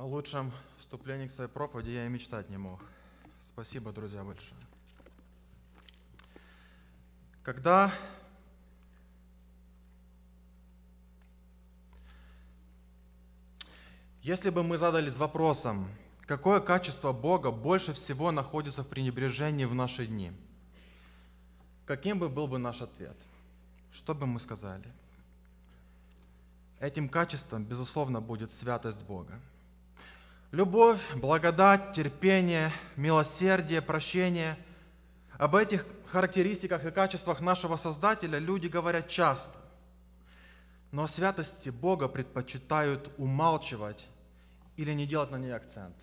О лучшем вступлении к своей проповеди я и мечтать не мог. Спасибо, друзья, большое. Когда Если бы мы задались вопросом, какое качество Бога больше всего находится в пренебрежении в наши дни, каким бы был бы наш ответ? Что бы мы сказали? Этим качеством, безусловно, будет святость Бога. Любовь, благодать, терпение, милосердие, прощение. Об этих характеристиках и качествах нашего Создателя люди говорят часто. Но о святости Бога предпочитают умалчивать или не делать на ней акцент.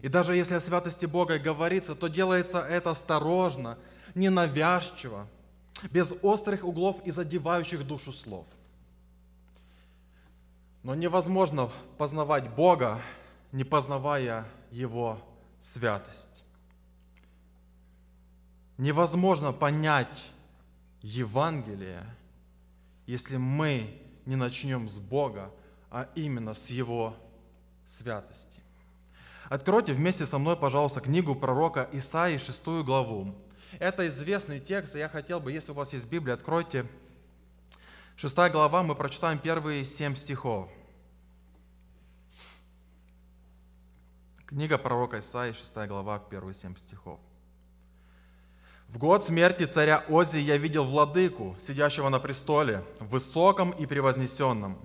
И даже если о святости Бога и говорится, то делается это осторожно, ненавязчиво, без острых углов и задевающих душу слов – но невозможно познавать Бога, не познавая Его святость. Невозможно понять Евангелие, если мы не начнем с Бога, а именно с Его святости. Откройте вместе со мной, пожалуйста, книгу пророка Исаии, 6 главу. Это известный текст, и я хотел бы, если у вас есть Библия, откройте Шестая глава, мы прочитаем первые семь стихов. Книга пророка Исаии, 6 глава, первые семь стихов. В год смерти царя Ози я видел владыку, сидящего на престоле, высоком и превознесенном,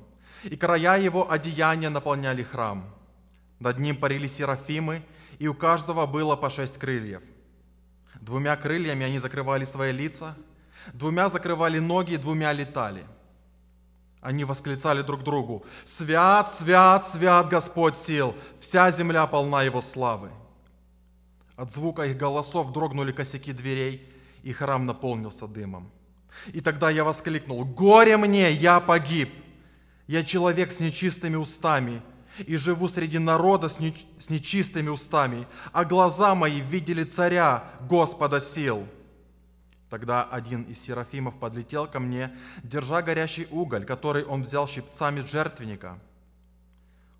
и края его одеяния наполняли храм. Над ним парили серафимы, и у каждого было по шесть крыльев. Двумя крыльями они закрывали свои лица, двумя закрывали ноги, двумя летали – они восклицали друг другу, «Свят, свят, свят Господь сил! Вся земля полна Его славы!» От звука их голосов дрогнули косяки дверей, и храм наполнился дымом. И тогда я воскликнул, «Горе мне, я погиб! Я человек с нечистыми устами, и живу среди народа с, неч... с нечистыми устами, а глаза мои видели царя, Господа сил!» Тогда один из серафимов подлетел ко мне, держа горящий уголь, который он взял щипцами жертвенника.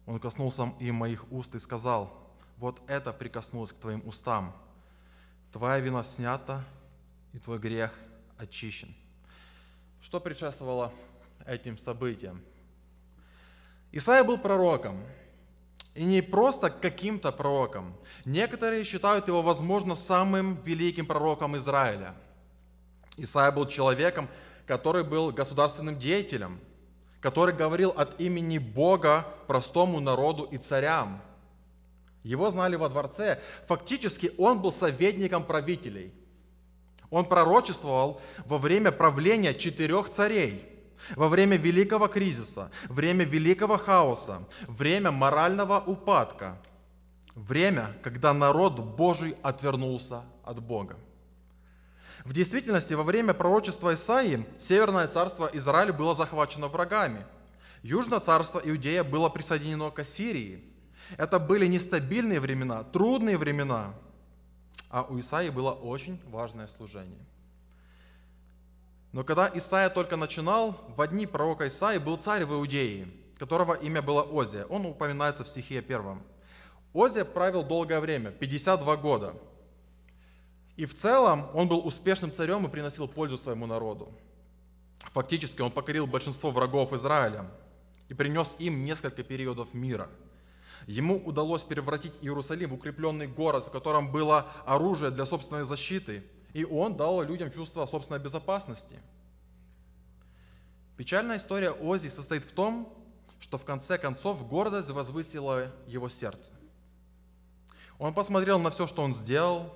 Он коснулся им моих уст и сказал, «Вот это прикоснулось к твоим устам. Твоя вина снята, и твой грех очищен». Что предшествовало этим событиям? Исаия был пророком, и не просто каким-то пророком. Некоторые считают его, возможно, самым великим пророком Израиля – Исаия был человеком, который был государственным деятелем, который говорил от имени Бога простому народу и царям. Его знали во дворце. Фактически он был советником правителей. Он пророчествовал во время правления четырех царей, во время великого кризиса, время великого хаоса, время морального упадка, время, когда народ Божий отвернулся от Бога. В действительности, во время пророчества Исаии северное царство Израиль было захвачено врагами. Южное царство Иудея было присоединено к Ассирии. Это были нестабильные времена, трудные времена. А у Исаии было очень важное служение. Но когда Исаия только начинал, в дни пророка Исаии был царь в Иудее, которого имя было Озия. Он упоминается в стихе первом. Озия правил долгое время, 52 года – и в целом он был успешным царем и приносил пользу своему народу. Фактически он покорил большинство врагов Израиля и принес им несколько периодов мира. Ему удалось превратить Иерусалим в укрепленный город, в котором было оружие для собственной защиты, и он дал людям чувство собственной безопасности. Печальная история Ози состоит в том, что в конце концов гордость возвысила его сердце. Он посмотрел на все, что он сделал,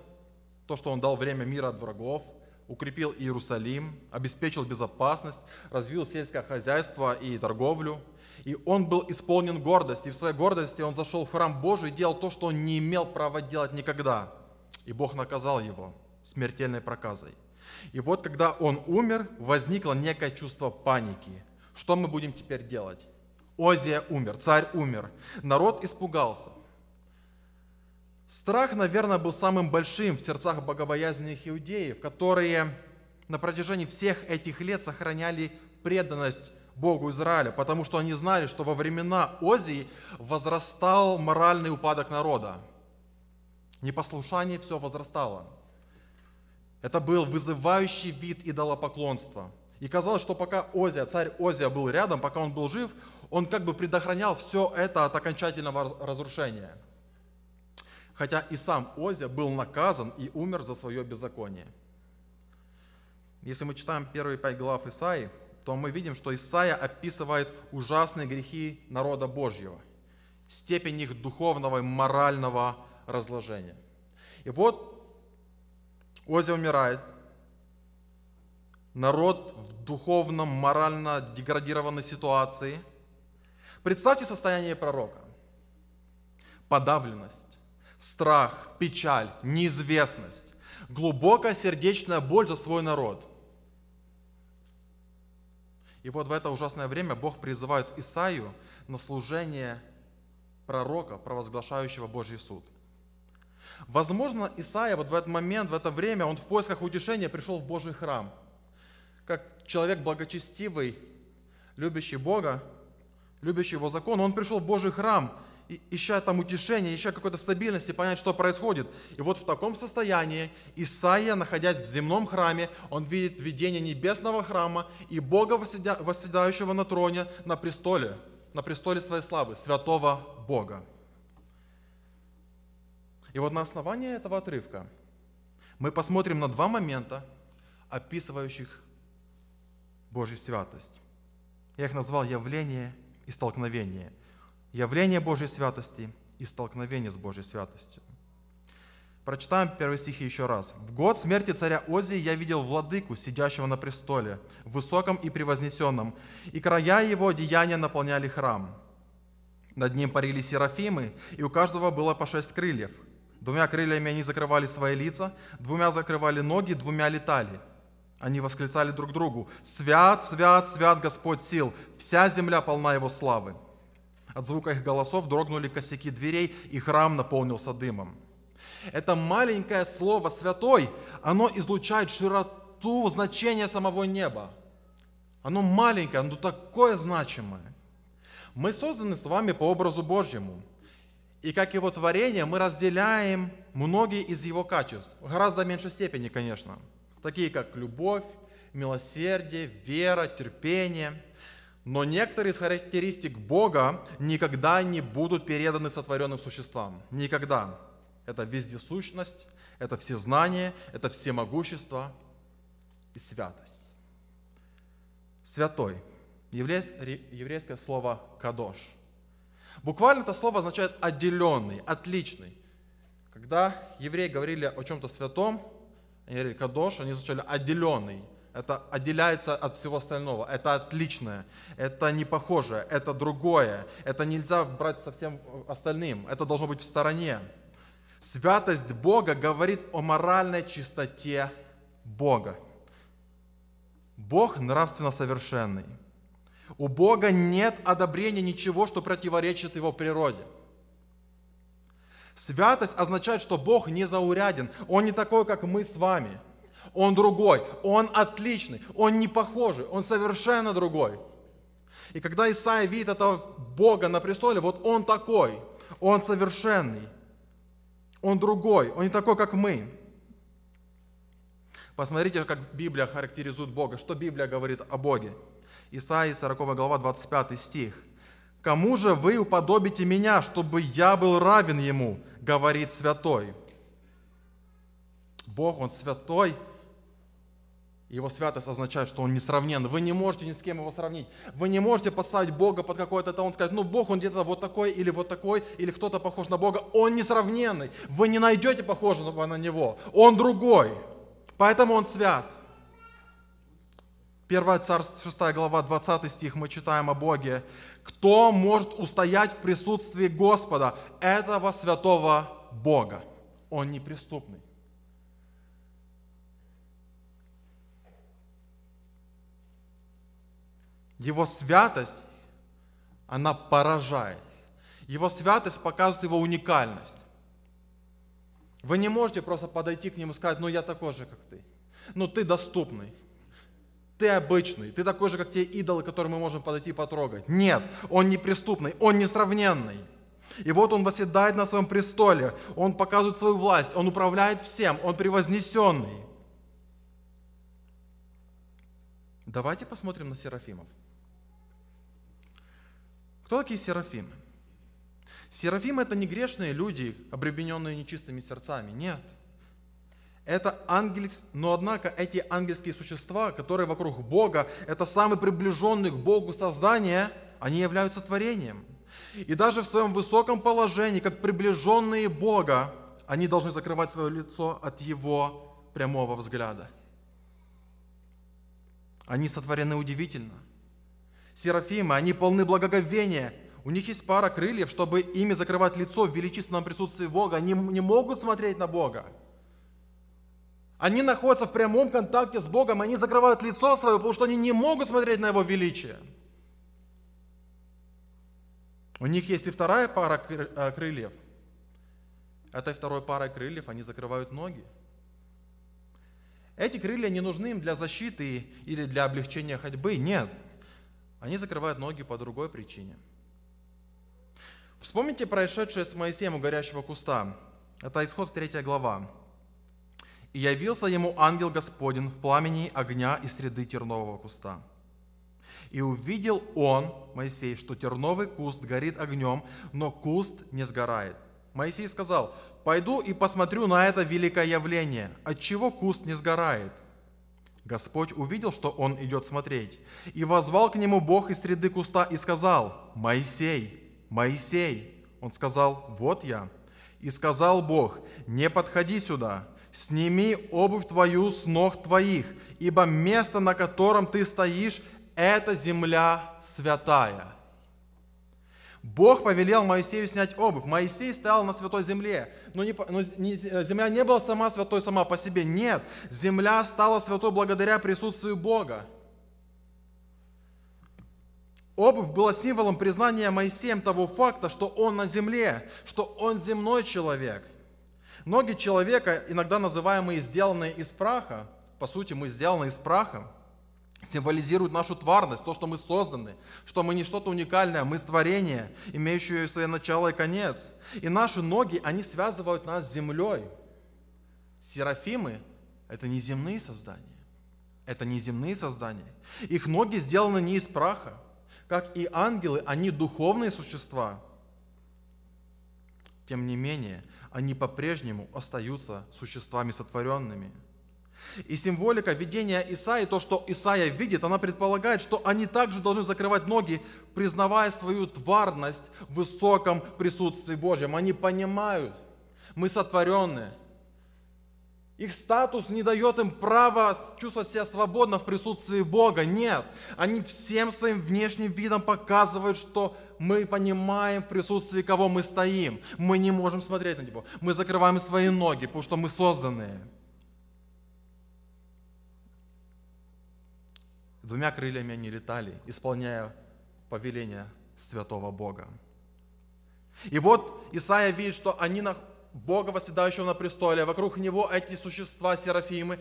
то, что он дал время мира от врагов, укрепил Иерусалим, обеспечил безопасность, развил сельское хозяйство и торговлю. И он был исполнен гордости. И в своей гордости он зашел в храм Божий и делал то, что он не имел права делать никогда. И Бог наказал его смертельной проказой. И вот когда он умер, возникло некое чувство паники. Что мы будем теперь делать? Озия умер, царь умер, народ испугался. Страх, наверное, был самым большим в сердцах богобоязненных иудеев, которые на протяжении всех этих лет сохраняли преданность Богу Израиля, потому что они знали, что во времена Озии возрастал моральный упадок народа. Непослушание все возрастало. Это был вызывающий вид идолопоклонства. И казалось, что пока Озия, царь Озия был рядом, пока он был жив, он как бы предохранял все это от окончательного разрушения – хотя и сам Озия был наказан и умер за свое беззаконие. Если мы читаем первые пять глав Исаи, то мы видим, что Исаия описывает ужасные грехи народа Божьего, степень их духовного и морального разложения. И вот Озия умирает, народ в духовном, морально деградированной ситуации. Представьте состояние пророка. Подавленность, страх, печаль, неизвестность, глубокая сердечная боль за свой народ. И вот в это ужасное время Бог призывает Исаию на служение пророка, провозглашающего Божий суд. Возможно, Исаия вот в этот момент, в это время, он в поисках утешения пришел в Божий храм. Как человек благочестивый, любящий Бога, любящий Его закон, он пришел в Божий храм – ища там утешения, ища какой-то стабильности, понять, что происходит. И вот в таком состоянии Исаия, находясь в земном храме, он видит видение небесного храма и Бога, восседающего на троне, на престоле, на престоле своей славы, святого Бога. И вот на основании этого отрывка мы посмотрим на два момента, описывающих Божью святость. Я их назвал явление и столкновение – явление Божьей святости и столкновение с Божьей святостью. Прочитаем первые стихи еще раз. «В год смерти царя Озии я видел владыку, сидящего на престоле, высоком и превознесенном, и края его деяния наполняли храм. Над ним парили серафимы, и у каждого было по шесть крыльев. Двумя крыльями они закрывали свои лица, двумя закрывали ноги, двумя летали. Они восклицали друг другу, «Свят, свят, свят Господь сил! Вся земля полна Его славы!» От звука их голосов дрогнули косяки дверей, и храм наполнился дымом. Это маленькое слово «святой», оно излучает широту значения самого неба. Оно маленькое, но такое значимое. Мы созданы с вами по образу Божьему. И как его творение мы разделяем многие из его качеств. В гораздо меньшей степени, конечно. Такие как любовь, милосердие, вера, терпение – но некоторые из характеристик Бога никогда не будут переданы сотворенным существам. Никогда. Это вездесущность, это всезнание, это всемогущество и святость. Святой. Еврейское слово «кадош». Буквально это слово означает «отделенный», «отличный». Когда евреи говорили о чем-то святом, они говорили «кадош», они означали «отделенный», это отделяется от всего остального, это отличное, это не похожее, это другое, это нельзя брать со всем э, остальным, это должно быть в стороне. Святость Бога говорит о моральной чистоте Бога. Бог нравственно совершенный. У Бога нет одобрения ничего, что противоречит его природе. Святость означает, что Бог не зауряден, Он не такой, как мы с вами – он другой, он отличный, он не похожий, он совершенно другой. И когда Исаия видит этого Бога на престоле, вот он такой, он совершенный, он другой, он не такой, как мы. Посмотрите, как Библия характеризует Бога, что Библия говорит о Боге. Исаии 40 глава 25 стих. «Кому же вы уподобите меня, чтобы я был равен ему?» — говорит святой. Бог, Он святой, его святость означает, что он несравнен. Вы не можете ни с кем его сравнить. Вы не можете подставить Бога под какой-то талон, сказать, ну Бог, он где-то вот такой или вот такой, или кто-то похож на Бога. Он несравненный. Вы не найдете похожего на него. Он другой. Поэтому он свят. 1 царство, 6 глава 20 стих мы читаем о Боге. Кто может устоять в присутствии Господа, этого святого Бога? Он неприступный. Его святость, она поражает. Его святость показывает его уникальность. Вы не можете просто подойти к нему и сказать, ну я такой же, как ты. Ну ты доступный. Ты обычный. Ты такой же, как те идолы, которые мы можем подойти и потрогать. Нет, он неприступный, он несравненный. И вот он восседает на своем престоле, он показывает свою власть, он управляет всем, он превознесенный. Давайте посмотрим на Серафимов. Кто такие серафимы? Серафимы – это не грешные люди, обремененные нечистыми сердцами. Нет. Это ангельс, но однако эти ангельские существа, которые вокруг Бога, это самые приближенные к Богу создания, они являются творением. И даже в своем высоком положении, как приближенные Бога, они должны закрывать свое лицо от Его прямого взгляда. Они сотворены удивительно – Серафимы, они полны благоговения. У них есть пара крыльев, чтобы ими закрывать лицо в величественном присутствии Бога. Они не могут смотреть на Бога. Они находятся в прямом контакте с Богом, они закрывают лицо свое, потому что они не могут смотреть на Его величие. У них есть и вторая пара э, крыльев. Этой второй парой крыльев они закрывают ноги. Эти крылья не нужны им для защиты или для облегчения ходьбы, нет. Нет. Они закрывают ноги по другой причине. Вспомните происшедшее с Моисеем у горящего куста. Это исход 3 глава. «И явился ему ангел Господень в пламени огня из среды тернового куста». И увидел он, Моисей, что терновый куст горит огнем, но куст не сгорает. Моисей сказал, пойду и посмотрю на это великое явление, отчего куст не сгорает. Господь увидел, что он идет смотреть, и возвал к нему Бог из среды куста и сказал, «Моисей, Моисей!» Он сказал, «Вот я». И сказал Бог, «Не подходи сюда, сними обувь твою с ног твоих, ибо место, на котором ты стоишь, это земля святая». Бог повелел Моисею снять обувь. Моисей стоял на святой земле. Но, не, но не, э, земля не была сама святой сама по себе. Нет, земля стала святой благодаря присутствию Бога. Обувь была символом признания Моисеем того факта, что он на земле, что он земной человек. Ноги человека, иногда называемые сделанные из праха, по сути, мы сделаны из праха, символизирует нашу тварность, то, что мы созданы, что мы не что-то уникальное, мы творение, имеющее свое начало и конец. И наши ноги, они связывают нас с землей. Серафимы – это не земные создания. Это не земные создания. Их ноги сделаны не из праха. Как и ангелы, они духовные существа. Тем не менее, они по-прежнему остаются существами сотворенными – и символика видения Исаи, то, что Исаия видит, она предполагает, что они также должны закрывать ноги, признавая свою тварность в высоком присутствии Божьем. Они понимают, мы сотворенные. Их статус не дает им права чувствовать себя свободно в присутствии Бога. Нет, они всем своим внешним видом показывают, что мы понимаем в присутствии кого мы стоим. Мы не можем смотреть на него. Мы закрываем свои ноги, потому что мы созданные. Двумя крыльями они летали, исполняя повеление святого Бога. И вот Исаия видит, что они на Бога, восседающего на престоле, вокруг него эти существа, серафимы,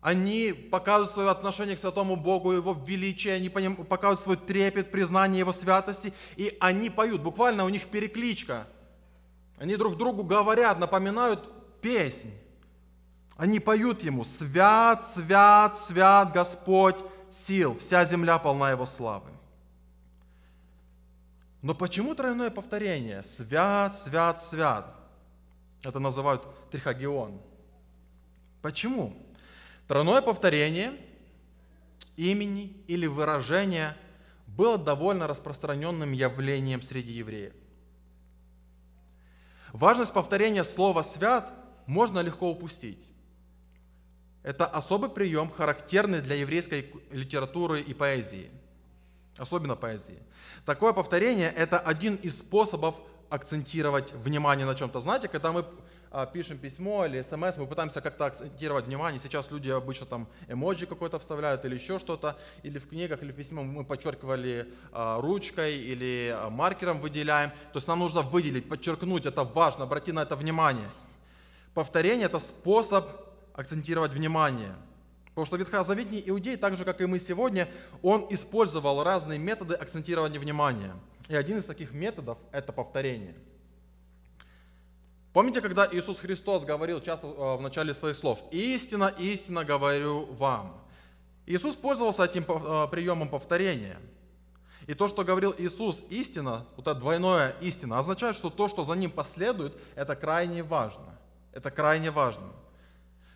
они показывают свое отношение к святому Богу, его величие, они показывают свой трепет, признание его святости, и они поют, буквально у них перекличка. Они друг другу говорят, напоминают песнь. Они поют ему «Свят, свят, свят Господь, сил, вся земля полна Его славы. Но почему тройное повторение? Свят, свят, свят. Это называют трихагион. Почему? Тройное повторение имени или выражения было довольно распространенным явлением среди евреев. Важность повторения слова «свят» можно легко упустить. Это особый прием, характерный для еврейской литературы и поэзии, особенно поэзии. Такое повторение – это один из способов акцентировать внимание на чем-то. Знаете, когда мы а, пишем письмо или смс, мы пытаемся как-то акцентировать внимание. Сейчас люди обычно там эмоджи какой-то вставляют или еще что-то. Или в книгах, или в письмах мы подчеркивали а, ручкой или а, маркером выделяем. То есть нам нужно выделить, подчеркнуть, это важно, обрати на это внимание. Повторение – это способ акцентировать внимание. Потому что ветхозаветний иудей, так же, как и мы сегодня, он использовал разные методы акцентирования внимания. И один из таких методов – это повторение. Помните, когда Иисус Христос говорил часто э, в начале своих слов «Истина, истина говорю вам». Иисус пользовался этим э, приемом повторения. И то, что говорил Иисус, истина, вот это двойное истина, означает, что то, что за ним последует, это крайне важно. Это крайне важно.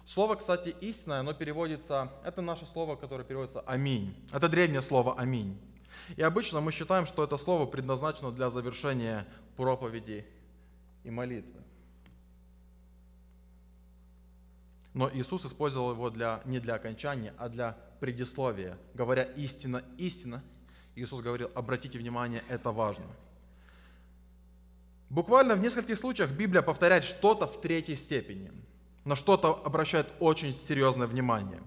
Слово, кстати, истинное, оно переводится, это наше слово, которое переводится «аминь». Это древнее слово «аминь». И обычно мы считаем, что это слово предназначено для завершения проповеди и молитвы. Но Иисус использовал его для, не для окончания, а для предисловия. Говоря «истина, истина», Иисус говорил «обратите внимание, это важно». Буквально в нескольких случаях Библия повторяет что-то в третьей степени на что-то обращает очень серьезное внимание.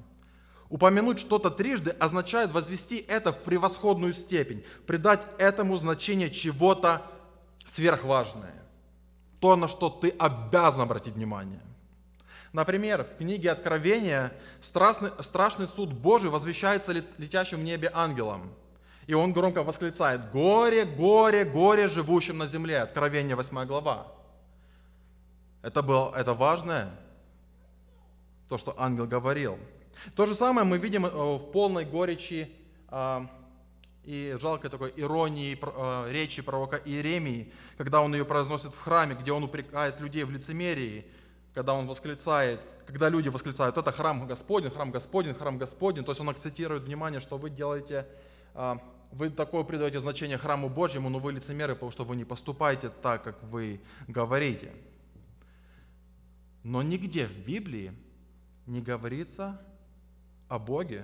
Упомянуть что-то трижды означает возвести это в превосходную степень, придать этому значение чего-то сверхважное, то, на что ты обязан обратить внимание. Например, в книге Откровения страшный, страшный суд Божий возвещается летящим в небе ангелом. И он громко восклицает «Горе, горе, горе живущим на земле». Откровение 8 глава. Это, было, это важное то, что ангел говорил. То же самое мы видим э, в полной горечи а, и жалкой такой иронии а, речи пророка Иеремии, когда он ее произносит в храме, где он упрекает людей в лицемерии, когда он восклицает, когда люди восклицают, это храм Господень, храм Господень, храм Господень, то есть он акцентирует внимание, что вы делаете, а, вы такое придаете значение храму Божьему, но вы лицемеры, потому что вы не поступаете так, как вы говорите. Но нигде в Библии не говорится о Боге,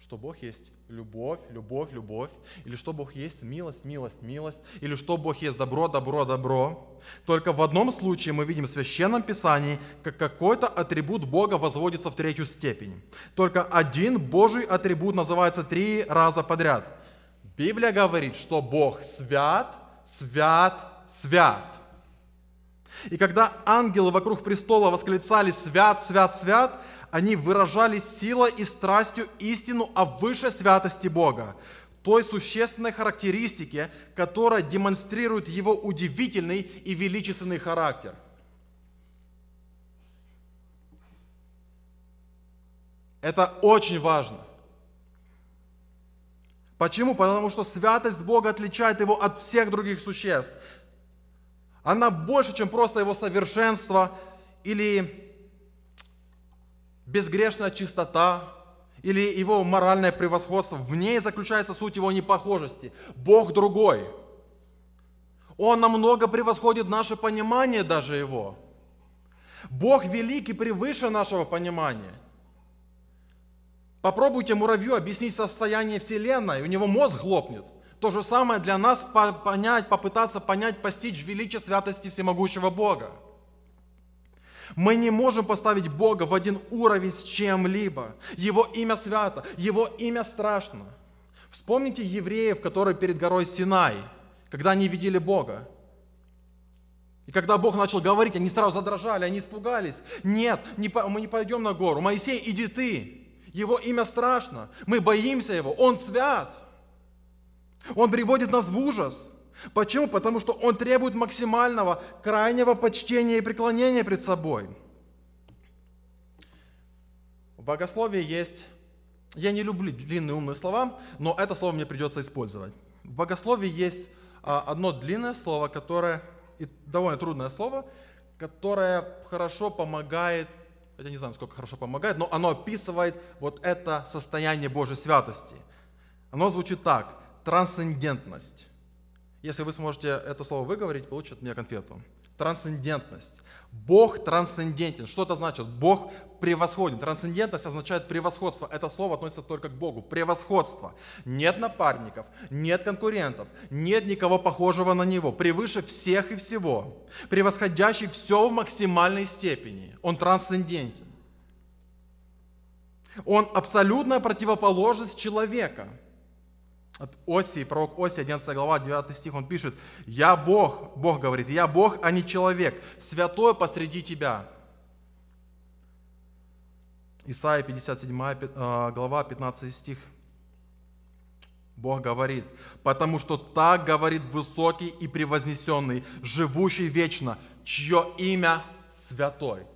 что Бог есть любовь, любовь, любовь, или что Бог есть милость, милость, милость, или что Бог есть добро, добро, добро. Только в одном случае мы видим в Священном Писании, как какой-то атрибут Бога возводится в третью степень. Только один Божий атрибут называется три раза подряд. Библия говорит, что Бог свят, свят, свят. И когда ангелы вокруг престола восклицали «Свят, свят, свят», они выражали силой и страстью истину о высшей святости Бога, той существенной характеристике, которая демонстрирует его удивительный и величественный характер. Это очень важно. Почему? Потому что святость Бога отличает его от всех других существ. Она больше, чем просто его совершенство или безгрешная чистота или его моральное превосходство, в ней заключается суть его непохожести. Бог другой. Он намного превосходит наше понимание даже его. Бог велик и превыше нашего понимания. Попробуйте муравью объяснить состояние Вселенной, у него мозг лопнет. То же самое для нас понять, попытаться понять, постичь величие святости всемогущего Бога. Мы не можем поставить Бога в один уровень с чем-либо. Его имя свято, Его имя страшно. Вспомните евреев, которые перед горой Синай, когда они видели Бога. И когда Бог начал говорить, они сразу задрожали, они испугались. Нет, не мы не пойдем на гору. Моисей, иди ты. Его имя страшно. Мы боимся его. Он свят. Он приводит нас в ужас. Почему? Потому что он требует максимального, крайнего почтения и преклонения пред собой. В богословии есть... Я не люблю длинные умные слова, но это слово мне придется использовать. В богословии есть а, одно длинное слово, которое... И довольно трудное слово, которое хорошо помогает... Я не знаю, сколько хорошо помогает, но оно описывает вот это состояние Божьей святости. Оно звучит так. Трансцендентность. Если вы сможете это слово выговорить, получит мне конфету. Трансцендентность. Бог трансцендентен. Что это значит? Бог превосходен. Трансцендентность означает превосходство. Это слово относится только к Богу. Превосходство. Нет напарников, нет конкурентов, нет никого похожего на Него. Превыше всех и всего. Превосходящий все в максимальной степени. Он трансцендентен. Он абсолютная противоположность человека – от Оси, пророк Оси, 11 глава, 9 стих, он пишет, «Я Бог», Бог говорит, «Я Бог, а не человек, Святой посреди тебя». Исайя 57 а, глава, 15 стих. Бог говорит, «Потому что так говорит высокий и превознесенный, живущий вечно, чье имя святой».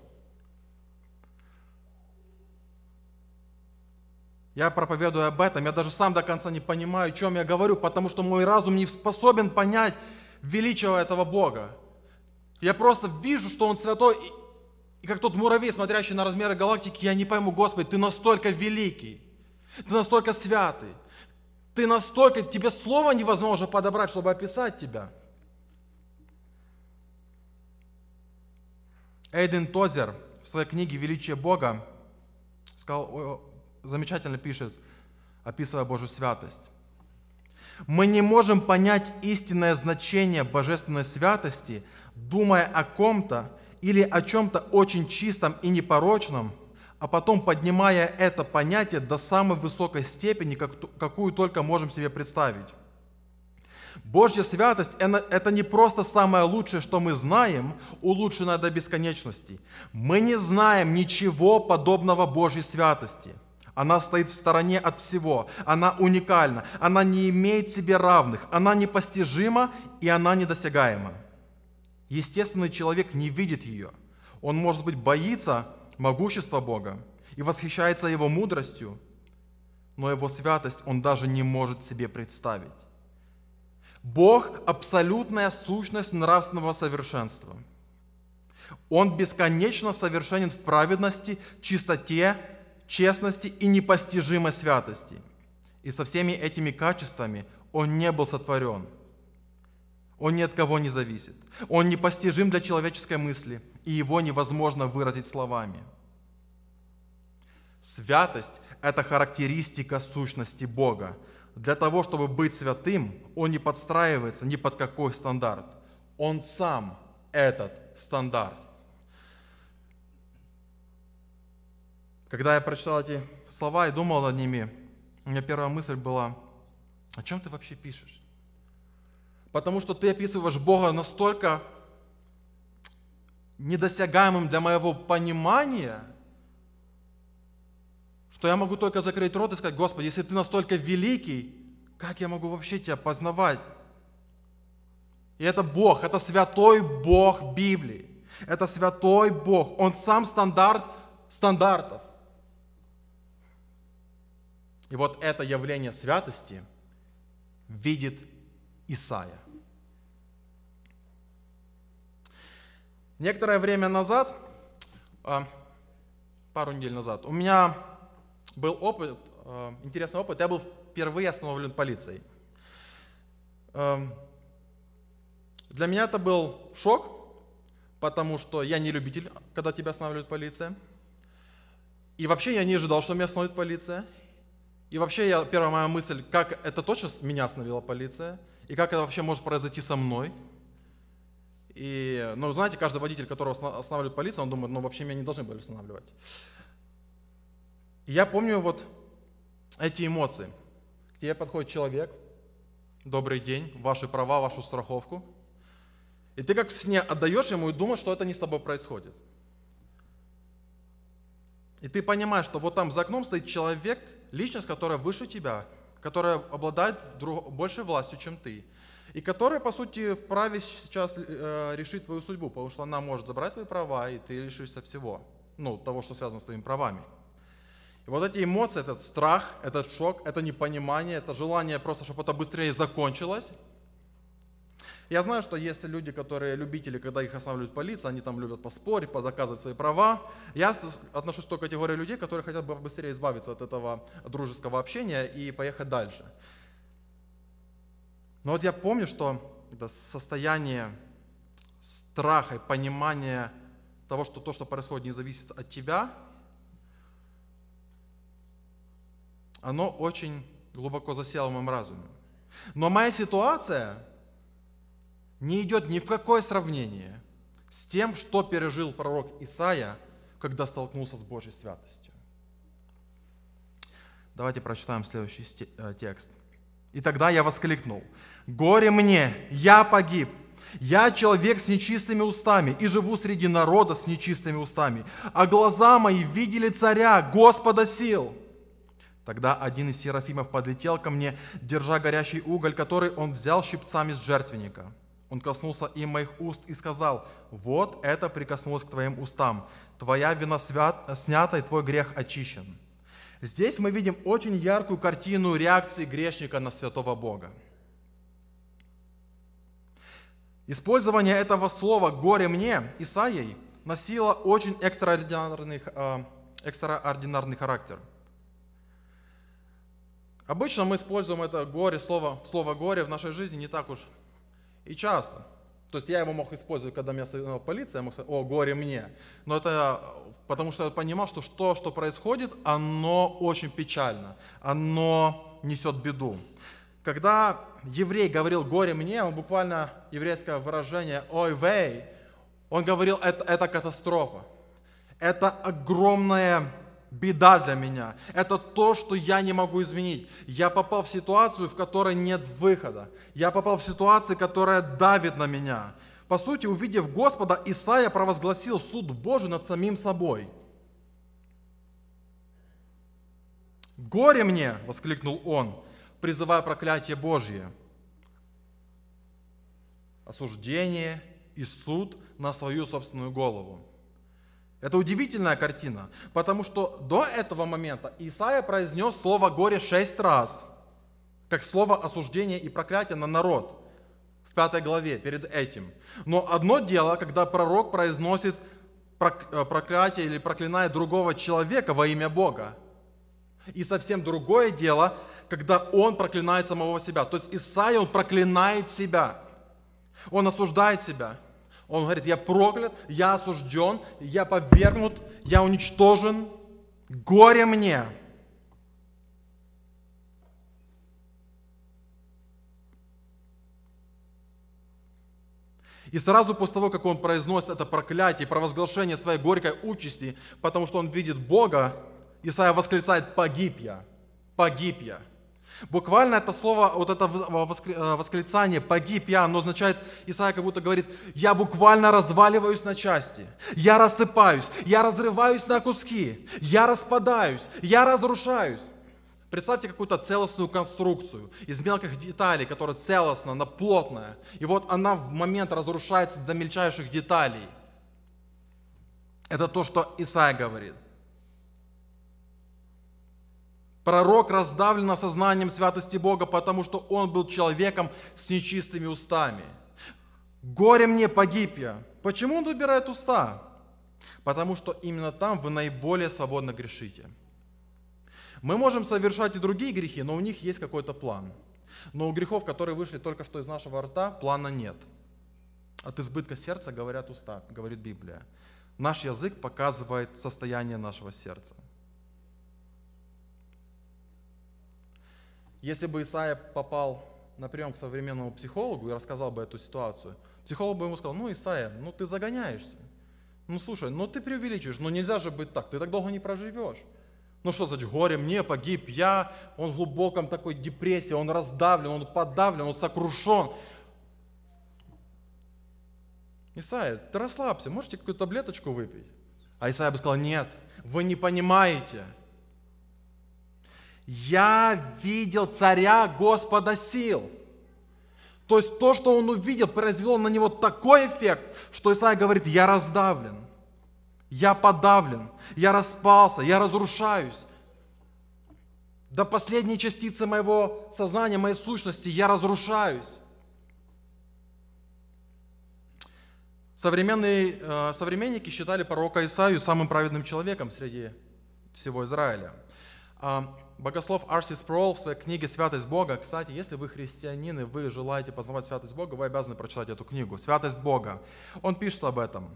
Я проповедую об этом, я даже сам до конца не понимаю, о чем я говорю, потому что мой разум не способен понять величия этого Бога. Я просто вижу, что Он святой, и как тот муравей, смотрящий на размеры галактики, я не пойму, Господи, Ты настолько великий, Ты настолько святый, Ты настолько, Тебе слова невозможно подобрать, чтобы описать Тебя. Эйден Тозер в своей книге «Величие Бога» сказал замечательно пишет, описывая Божью святость. Мы не можем понять истинное значение божественной святости, думая о ком-то или о чем-то очень чистом и непорочном, а потом поднимая это понятие до самой высокой степени, какую только можем себе представить. Божья святость – это не просто самое лучшее, что мы знаем, улучшенное до бесконечности. Мы не знаем ничего подобного Божьей святости – она стоит в стороне от всего. Она уникальна. Она не имеет себе равных. Она непостижима и она недосягаема. Естественный человек не видит ее. Он, может быть, боится могущества Бога и восхищается его мудростью, но его святость он даже не может себе представить. Бог – абсолютная сущность нравственного совершенства. Он бесконечно совершенен в праведности, чистоте честности и непостижимой святости. И со всеми этими качествами он не был сотворен. Он ни от кого не зависит. Он непостижим для человеческой мысли, и его невозможно выразить словами. Святость – это характеристика сущности Бога. Для того, чтобы быть святым, он не подстраивается ни под какой стандарт. Он сам этот стандарт. Когда я прочитал эти слова и думал над ними, у меня первая мысль была, о чем ты вообще пишешь? Потому что ты описываешь Бога настолько недосягаемым для моего понимания, что я могу только закрыть рот и сказать, Господи, если ты настолько великий, как я могу вообще тебя познавать? И это Бог, это святой Бог Библии. Это святой Бог. Он сам стандарт стандартов. И вот это явление святости видит Исаия. Некоторое время назад, а, пару недель назад, у меня был опыт, а, интересный опыт. Я был впервые остановлен полицией. А, для меня это был шок, потому что я не любитель, когда тебя останавливает полиция. И вообще я не ожидал, что меня остановит полиция. И вообще, я, первая моя мысль, как это точно меня остановила полиция, и как это вообще может произойти со мной. И, ну, знаете, каждый водитель, которого останавливает полиция, он думает, ну, вообще меня не должны были останавливать. И я помню вот эти эмоции. К тебе подходит человек, добрый день, ваши права, вашу страховку. И ты как в сне отдаешь ему и думаешь, что это не с тобой происходит. И ты понимаешь, что вот там за окном стоит человек – личность, которая выше тебя, которая обладает друг, большей властью, чем ты, и которая, по сути, вправе сейчас э, решить твою судьбу, потому что она может забрать твои права, и ты лишишься всего, ну, того, что связано с твоими правами. И вот эти эмоции, этот страх, этот шок, это непонимание, это желание просто, чтобы это быстрее закончилось – я знаю, что есть люди, которые любители, когда их останавливают полиция, они там любят поспорить, подоказывать свои права. Я отношусь к той категории людей, которые хотят бы быстрее избавиться от этого дружеского общения и поехать дальше. Но вот я помню, что состояние страха и понимания того, что то, что происходит, не зависит от тебя, оно очень глубоко засело в моем разуме. Но моя ситуация не идет ни в какое сравнение с тем, что пережил пророк Исаия, когда столкнулся с Божьей святостью. Давайте прочитаем следующий э, текст. «И тогда я воскликнул, «Горе мне, я погиб, я человек с нечистыми устами и живу среди народа с нечистыми устами, а глаза мои видели царя, Господа сил». Тогда один из серафимов подлетел ко мне, держа горящий уголь, который он взял щипцами с жертвенника – он коснулся им моих уст и сказал, вот это прикоснулось к твоим устам, твоя вина свят, снята и твой грех очищен. Здесь мы видим очень яркую картину реакции грешника на святого Бога. Использование этого слова «горе мне» Исаией носило очень экстраординарный, э, экстраординарный характер. Обычно мы используем это горе, слово, слово «горе» в нашей жизни не так уж и часто. То есть я его мог использовать, когда меня остановила полиция, я мог сказать, о, горе мне. Но это потому что я понимал, что то, что происходит, оно очень печально, оно несет беду. Когда еврей говорил «горе мне», он буквально еврейское выражение «ой вей», он говорил это, это катастрофа, это огромное беда для меня. Это то, что я не могу изменить. Я попал в ситуацию, в которой нет выхода. Я попал в ситуацию, которая давит на меня. По сути, увидев Господа, Исаия провозгласил суд Божий над самим собой. «Горе мне!» – воскликнул он, призывая проклятие Божье. Осуждение и суд на свою собственную голову – это удивительная картина, потому что до этого момента Исаия произнес слово «горе» шесть раз, как слово осуждения и проклятия на народ в пятой главе перед этим. Но одно дело, когда пророк произносит э, проклятие или проклинает другого человека во имя Бога. И совсем другое дело, когда он проклинает самого себя. То есть Исаия, он проклинает себя. Он осуждает себя. Он говорит, я проклят, я осужден, я повергнут, я уничтожен, горе мне. И сразу после того, как он произносит это проклятие, провозглашение своей горькой участи, потому что он видит Бога, Исаия восклицает «погиб я, погиб я». Буквально это слово, вот это э, восклицание «погиб я», оно означает, Исаия как будто говорит, я буквально разваливаюсь на части, я рассыпаюсь, я разрываюсь на куски, я распадаюсь, я разрушаюсь. Представьте какую-то целостную конструкцию из мелких деталей, которая целостна, она плотная. И вот она в момент разрушается до мельчайших деталей. Это то, что Исаия говорит. Пророк раздавлен осознанием святости Бога, потому что он был человеком с нечистыми устами. Горе мне, погиб я. Почему он выбирает уста? Потому что именно там вы наиболее свободно грешите. Мы можем совершать и другие грехи, но у них есть какой-то план. Но у грехов, которые вышли только что из нашего рта, плана нет. От избытка сердца говорят уста, говорит Библия. Наш язык показывает состояние нашего сердца. Если бы Исаия попал на прием к современному психологу и рассказал бы эту ситуацию, психолог бы ему сказал, ну, Исаия, ну ты загоняешься. Ну, слушай, ну ты преувеличиваешь, ну нельзя же быть так, ты так долго не проживешь. Ну что значит, горе мне, погиб я, он в глубоком такой депрессии, он раздавлен, он подавлен, он сокрушен. Исаия, ты расслабься, можете какую-то таблеточку выпить? А Исаия бы сказал, нет, вы не понимаете. Я видел царя Господа сил. То есть то, что он увидел, произвело на него такой эффект, что Исаия говорит, я раздавлен, я подавлен, я распался, я разрушаюсь. До последней частицы моего сознания, моей сущности я разрушаюсь. Современные, э, современники считали пророка Исаию самым праведным человеком среди всего Израиля. А, Богослов Арсис Проул в своей книге «Святость Бога». Кстати, если вы христианин и вы желаете познавать святость Бога, вы обязаны прочитать эту книгу «Святость Бога». Он пишет об этом,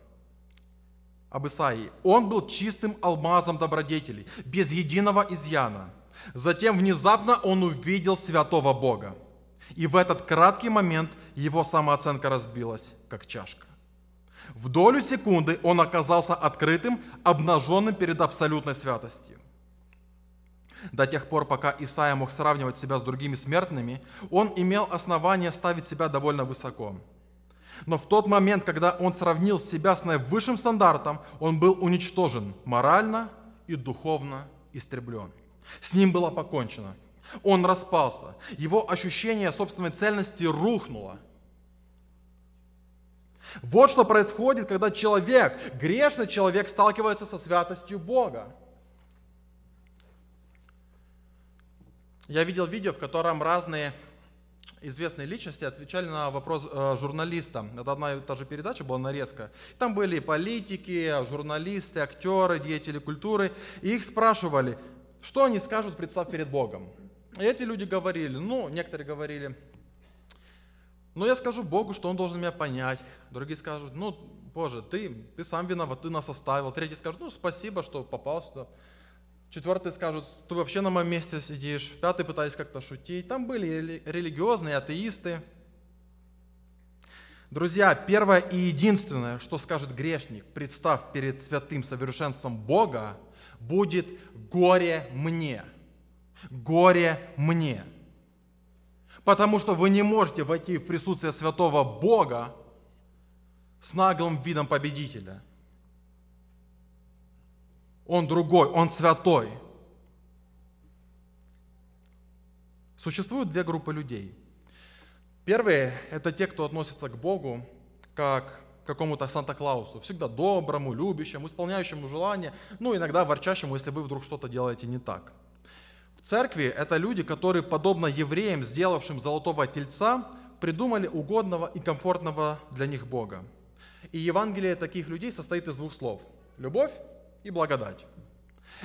об Исаии. «Он был чистым алмазом добродетелей, без единого изъяна. Затем внезапно он увидел святого Бога. И в этот краткий момент его самооценка разбилась, как чашка. В долю секунды он оказался открытым, обнаженным перед абсолютной святостью. До тех пор, пока Исаия мог сравнивать себя с другими смертными, он имел основание ставить себя довольно высоко. Но в тот момент, когда он сравнил себя с наивысшим стандартом, он был уничтожен морально и духовно истреблен. С ним было покончено. Он распался. Его ощущение собственной цельности рухнуло. Вот что происходит, когда человек, грешный человек, сталкивается со святостью Бога. я видел видео, в котором разные известные личности отвечали на вопрос э, журналиста. Это одна и та же передача была нарезка. Там были политики, журналисты, актеры, деятели культуры. И их спрашивали, что они скажут, представь перед Богом. И эти люди говорили, ну, некоторые говорили, ну, я скажу Богу, что Он должен меня понять. Другие скажут, ну, Боже, ты, ты сам виноват, ты нас оставил. Третьи скажут: ну, спасибо, что попал сюда. Четвертый скажут, ты вообще на моем месте сидишь. Пятый пытались как-то шутить. Там были религиозные, атеисты. Друзья, первое и единственное, что скажет грешник, представ перед святым совершенством Бога, будет «горе мне». «Горе мне». Потому что вы не можете войти в присутствие святого Бога с наглым видом победителя – он другой, он святой. Существуют две группы людей. Первые – это те, кто относится к Богу как к какому-то Санта-Клаусу, всегда доброму, любящему, исполняющему желания, ну, иногда ворчащему, если вы вдруг что-то делаете не так. В церкви это люди, которые, подобно евреям, сделавшим золотого тельца, придумали угодного и комфортного для них Бога. И Евангелие таких людей состоит из двух слов – любовь и благодать.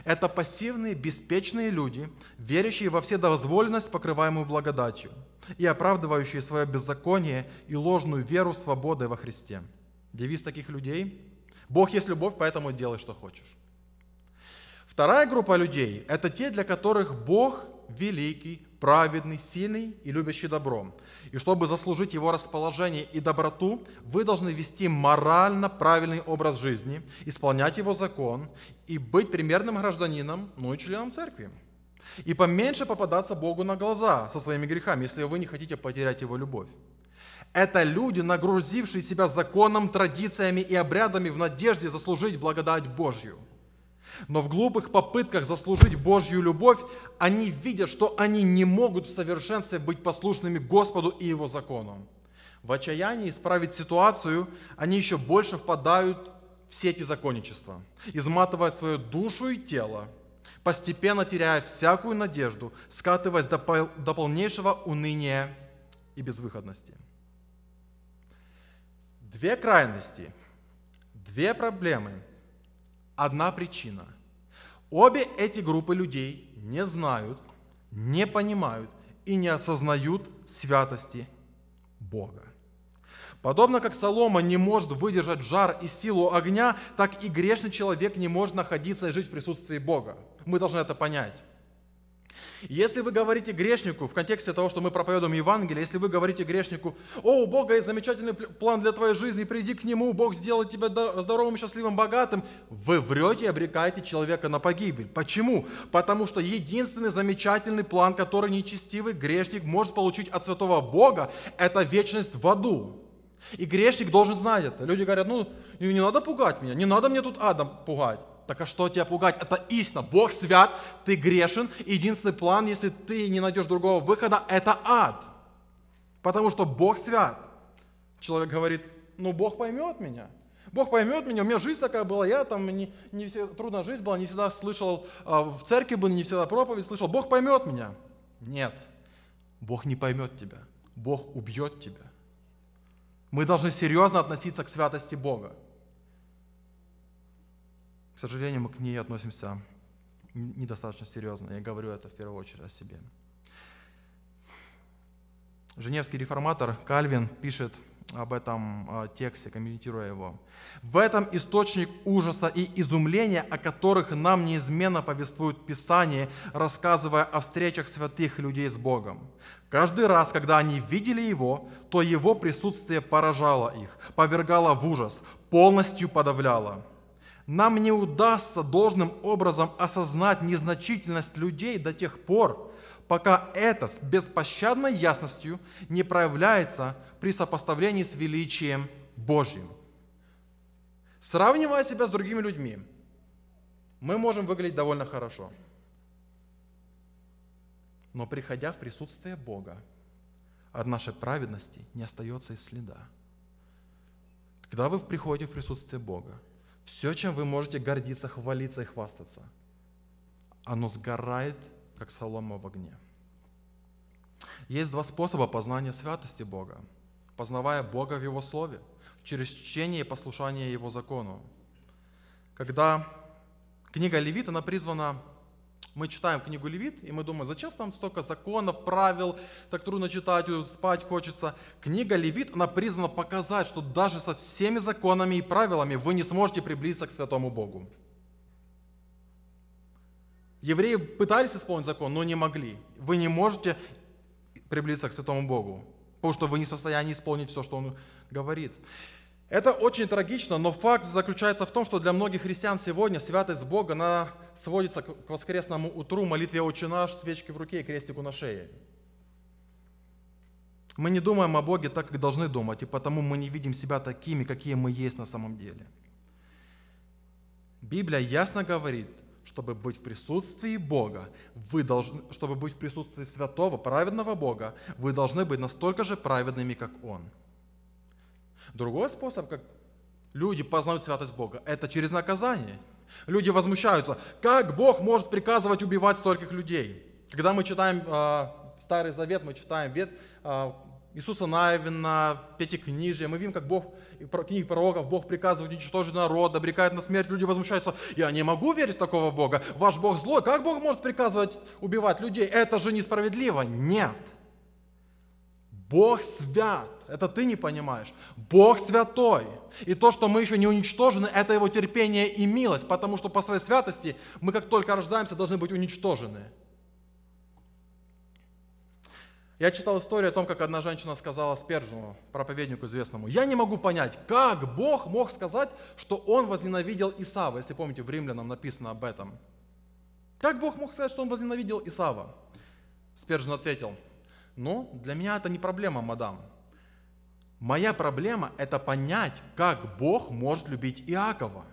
Это пассивные, беспечные люди, верящие во вседозволенность, покрываемую благодатью, и оправдывающие свое беззаконие и ложную веру свободы во Христе. Девиз таких людей – Бог есть любовь, поэтому делай, что хочешь. Вторая группа людей – это те, для которых Бог великий, праведный, сильный и любящий добром. И чтобы заслужить его расположение и доброту, вы должны вести морально правильный образ жизни, исполнять его закон и быть примерным гражданином, ну и членом церкви. И поменьше попадаться Богу на глаза со своими грехами, если вы не хотите потерять его любовь. Это люди, нагрузившие себя законом, традициями и обрядами в надежде заслужить благодать Божью – но в глупых попытках заслужить Божью любовь они видят, что они не могут в совершенстве быть послушными Господу и Его законам. В отчаянии исправить ситуацию они еще больше впадают в сети законничества, изматывая свою душу и тело, постепенно теряя всякую надежду, скатываясь до, пол, до полнейшего уныния и безвыходности. Две крайности, две проблемы – Одна причина. Обе эти группы людей не знают, не понимают и не осознают святости Бога. Подобно как солома не может выдержать жар и силу огня, так и грешный человек не может находиться и жить в присутствии Бога. Мы должны это понять. Если вы говорите грешнику, в контексте того, что мы проповедуем Евангелие, если вы говорите грешнику, о, у Бога есть замечательный план для твоей жизни, приди к Нему, Бог сделает тебя здоровым, счастливым, богатым, вы врете и обрекаете человека на погибель. Почему? Потому что единственный замечательный план, который нечестивый грешник может получить от святого Бога, это вечность в аду. И грешник должен знать это. Люди говорят, ну, не надо пугать меня, не надо мне тут адом пугать. Так а что тебя пугать? Это истина. Бог свят, ты грешен. Единственный план, если ты не найдешь другого выхода, это ад. Потому что Бог свят. Человек говорит, ну Бог поймет меня. Бог поймет меня, у меня жизнь такая была, я там не, не все, трудная жизнь была, не всегда слышал, а, в церкви был, не всегда проповедь слышал, Бог поймет меня. Нет, Бог не поймет тебя, Бог убьет тебя. Мы должны серьезно относиться к святости Бога. К сожалению, мы к ней относимся недостаточно серьезно. Я говорю это в первую очередь о себе. Женевский реформатор Кальвин пишет об этом э, тексте, комментируя его. В этом источник ужаса и изумления, о которых нам неизменно повествует Писание, рассказывая о встречах святых людей с Богом. Каждый раз, когда они видели Его, то Его присутствие поражало их, повергало в ужас, полностью подавляло нам не удастся должным образом осознать незначительность людей до тех пор, пока это с беспощадной ясностью не проявляется при сопоставлении с величием Божьим. Сравнивая себя с другими людьми, мы можем выглядеть довольно хорошо. Но приходя в присутствие Бога, от нашей праведности не остается и следа. Когда вы приходите в присутствие Бога, все, чем вы можете гордиться, хвалиться и хвастаться, оно сгорает, как солома в огне. Есть два способа познания святости Бога. Познавая Бога в Его Слове, через чтение и послушание Его закону. Когда книга Левита, она призвана мы читаем книгу Левит, и мы думаем, зачем там столько законов, правил, так трудно читать, спать хочется. Книга Левит, она призвана показать, что даже со всеми законами и правилами вы не сможете приблизиться к святому Богу. Евреи пытались исполнить закон, но не могли. Вы не можете приблизиться к святому Богу, потому что вы не в состоянии исполнить все, что он говорит. Это очень трагично, но факт заключается в том, что для многих христиан сегодня святость Бога она сводится к воскресному утру, молитве «Отче наш», свечке в руке и крестику на шее. Мы не думаем о Боге так, как должны думать, и потому мы не видим себя такими, какие мы есть на самом деле. Библия ясно говорит, чтобы быть в присутствии Бога, вы должны, чтобы быть в присутствии святого, праведного Бога, вы должны быть настолько же праведными, как Он – Другой способ, как люди познают святость Бога, это через наказание. Люди возмущаются, как Бог может приказывать убивать стольких людей. Когда мы читаем э, Старый Завет, мы читаем вет, э, Иисуса Навина, Пятикнижие, мы видим, как Бог, книги пророков, Бог приказывает уничтожить народ, обрекает на смерть, люди возмущаются, я не могу верить в такого Бога, ваш Бог злой, как Бог может приказывать убивать людей, это же несправедливо. Нет, Бог свят, это ты не понимаешь. Бог святой. И то, что мы еще не уничтожены, это его терпение и милость, потому что по своей святости мы, как только рождаемся, должны быть уничтожены. Я читал историю о том, как одна женщина сказала Спержину, проповеднику известному, «Я не могу понять, как Бог мог сказать, что он возненавидел Исава?» Если помните, в Римлянам написано об этом. Как Бог мог сказать, что он возненавидел Исава? Спержин ответил, «Ну, для меня это не проблема, мадам. Моя проблема – это понять, как Бог может любить Иакова.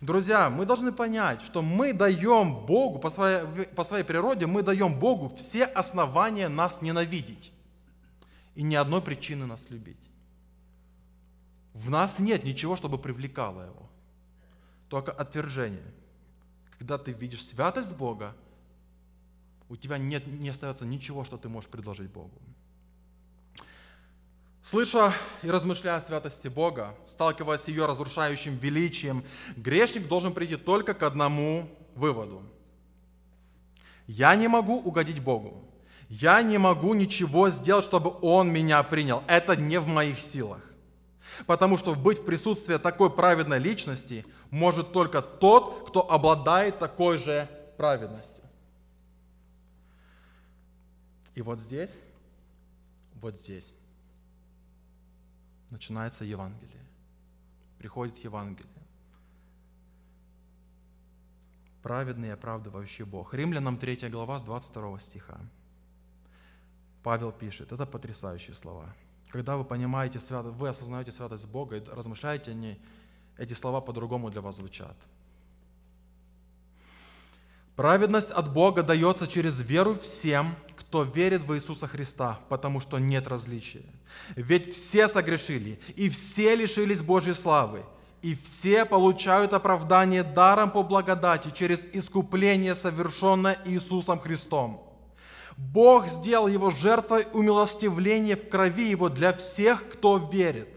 Друзья, мы должны понять, что мы даем Богу, по своей, по своей природе, мы даем Богу все основания нас ненавидеть. И ни одной причины нас любить. В нас нет ничего, чтобы привлекало его. Только отвержение. Когда ты видишь святость Бога, у тебя нет, не остается ничего, что ты можешь предложить Богу. Слыша и размышляя о святости Бога, сталкиваясь с ее разрушающим величием, грешник должен прийти только к одному выводу. Я не могу угодить Богу. Я не могу ничего сделать, чтобы Он меня принял. Это не в моих силах. Потому что быть в присутствии такой праведной личности может только тот, кто обладает такой же праведностью. И вот здесь, вот здесь начинается Евангелие. Приходит Евангелие. Праведный и оправдывающий Бог. Римлянам 3 глава с 22 стиха. Павел пишет, это потрясающие слова. Когда вы понимаете свято, вы осознаете святость Бога и размышляете о ней, эти слова по-другому для вас звучат. Праведность от Бога дается через веру всем, кто верит в Иисуса Христа, потому что нет различия. Ведь все согрешили, и все лишились Божьей славы, и все получают оправдание даром по благодати через искупление, совершенное Иисусом Христом. Бог сделал его жертвой умилостивления в крови его для всех, кто верит.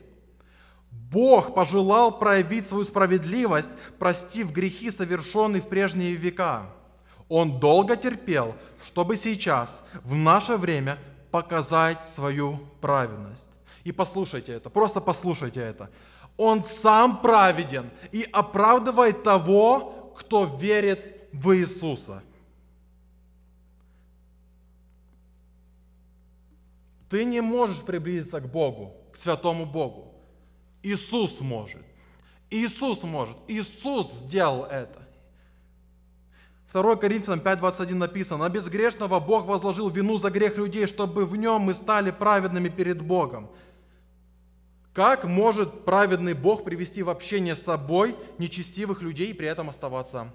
Бог пожелал проявить свою справедливость, простив грехи, совершенные в прежние века – он долго терпел, чтобы сейчас, в наше время, показать свою праведность. И послушайте это, просто послушайте это. Он сам праведен и оправдывает того, кто верит в Иисуса. Ты не можешь приблизиться к Богу, к святому Богу. Иисус может. Иисус может. Иисус сделал это. 2 Коринфянам 5.21 написано, «На безгрешного Бог возложил вину за грех людей, чтобы в нем мы стали праведными перед Богом». Как может праведный Бог привести в общение с собой нечестивых людей и при этом оставаться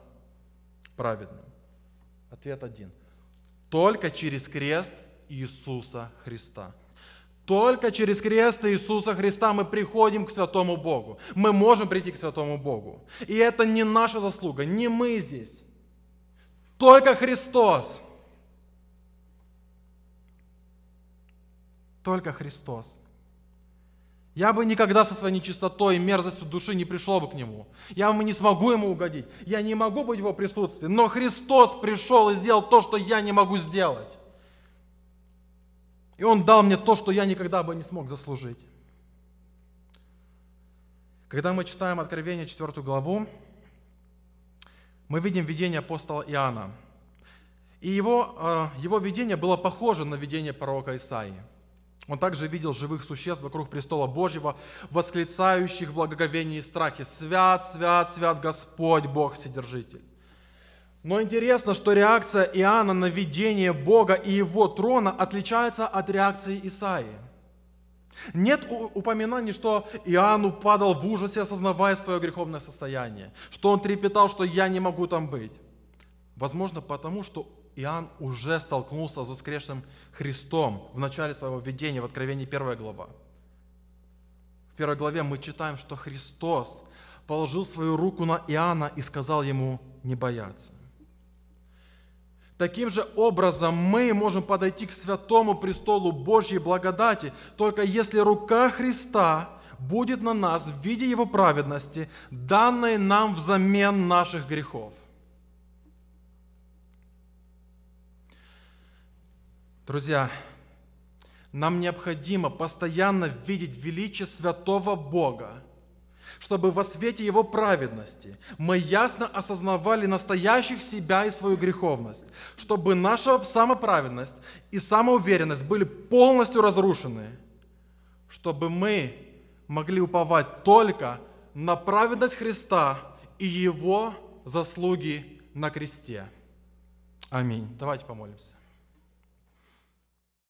праведным? Ответ один. Только через крест Иисуса Христа. Только через крест Иисуса Христа мы приходим к святому Богу. Мы можем прийти к святому Богу. И это не наша заслуга, не мы здесь. Только Христос. Только Христос. Я бы никогда со своей нечистотой и мерзостью души не пришел бы к Нему. Я бы не смогу Ему угодить. Я не могу быть в Его присутствии. Но Христос пришел и сделал то, что я не могу сделать. И Он дал мне то, что я никогда бы не смог заслужить. Когда мы читаем Откровение 4 главу, мы видим видение апостола Иоанна. И его, э, его видение было похоже на видение пророка Исаии. Он также видел живых существ вокруг престола Божьего, восклицающих в благоговении и страхе «Свят, свят, свят Господь, Бог Вседержитель». Но интересно, что реакция Иоанна на видение Бога и его трона отличается от реакции Исаии – нет упоминаний, что Иоанн упадал в ужасе, осознавая свое греховное состояние, что он трепетал, что я не могу там быть. Возможно, потому что Иоанн уже столкнулся с воскресшим Христом в начале своего видения, в Откровении 1 глава. В первой главе мы читаем, что Христос положил свою руку на Иоанна и сказал ему не бояться. Таким же образом мы можем подойти к святому престолу Божьей благодати, только если рука Христа будет на нас в виде Его праведности, данной нам взамен наших грехов. Друзья, нам необходимо постоянно видеть величие святого Бога – чтобы во свете Его праведности мы ясно осознавали настоящих себя и свою греховность, чтобы наша самоправедность и самоуверенность были полностью разрушены, чтобы мы могли уповать только на праведность Христа и Его заслуги на кресте. Аминь. Давайте помолимся.